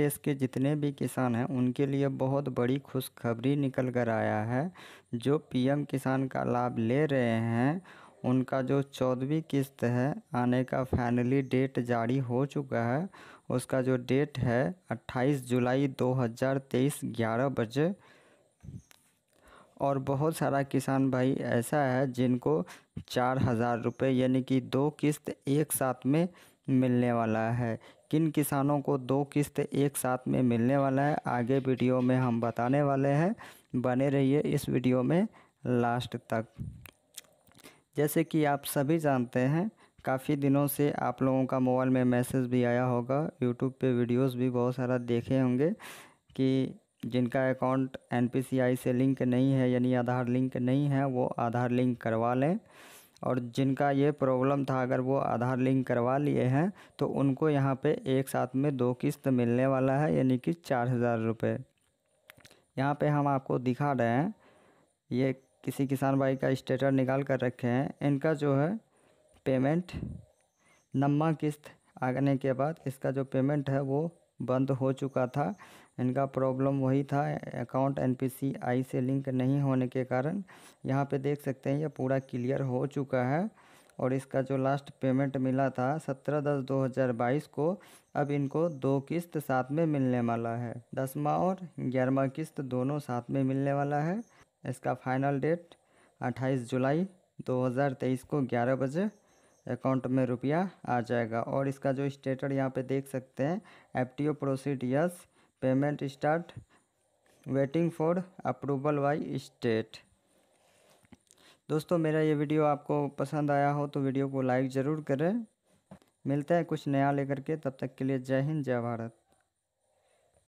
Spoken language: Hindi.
देश के जितने भी किसान हैं उनके लिए बहुत बड़ी खुशखबरी निकल कर आया है जो पीएम किसान का लाभ ले रहे हैं उनका जो चौदहवीं किस्त है आने का फाइनली डेट जारी हो चुका है उसका जो डेट है 28 जुलाई 2023 11 बजे और बहुत सारा किसान भाई ऐसा है जिनको चार हज़ार रुपये यानी कि दो किस्त एक साथ में मिलने वाला है किन किसानों को दो किस्त एक साथ में मिलने वाला है आगे वीडियो में हम बताने वाले हैं बने रहिए इस वीडियो में लास्ट तक जैसे कि आप सभी जानते हैं काफ़ी दिनों से आप लोगों का मोबाइल में मैसेज भी आया होगा यूट्यूब पे वीडियोस भी बहुत सारा देखे होंगे कि जिनका अकाउंट एन से लिंक नहीं है यानी आधार लिंक नहीं है वो आधार लिंक करवा लें और जिनका ये प्रॉब्लम था अगर वो आधार लिंक करवा लिए हैं तो उनको यहाँ पे एक साथ में दो किस्त मिलने वाला है यानी कि चार हज़ार रुपये यहाँ पर हम आपको दिखा रहे हैं ये किसी किसान भाई का स्टेटर निकाल कर रखे हैं इनका जो है पेमेंट नम्मा किस्त आने के बाद इसका जो पेमेंट है वो बंद हो चुका था इनका प्रॉब्लम वही था अकाउंट एनपीसीआई से लिंक नहीं होने के कारण यहाँ पे देख सकते हैं ये पूरा क्लियर हो चुका है और इसका जो लास्ट पेमेंट मिला था सत्रह दस दो हज़ार बाईस को अब इनको दो किस्त साथ में मिलने वाला है दसवा और ग्यारहवा किस्त दोनों साथ में मिलने वाला है इसका फाइनल डेट अट्ठाईस जुलाई दो को ग्यारह बजे अकाउंट में रुपया आ जाएगा और इसका जो स्टेटड यहाँ पे देख सकते हैं F T O proceed yes payment start waiting for approval by state दोस्तों मेरा ये वीडियो आपको पसंद आया हो तो वीडियो को लाइक ज़रूर करें मिलते हैं कुछ नया लेकर के तब तक के लिए जय हिंद जय भारत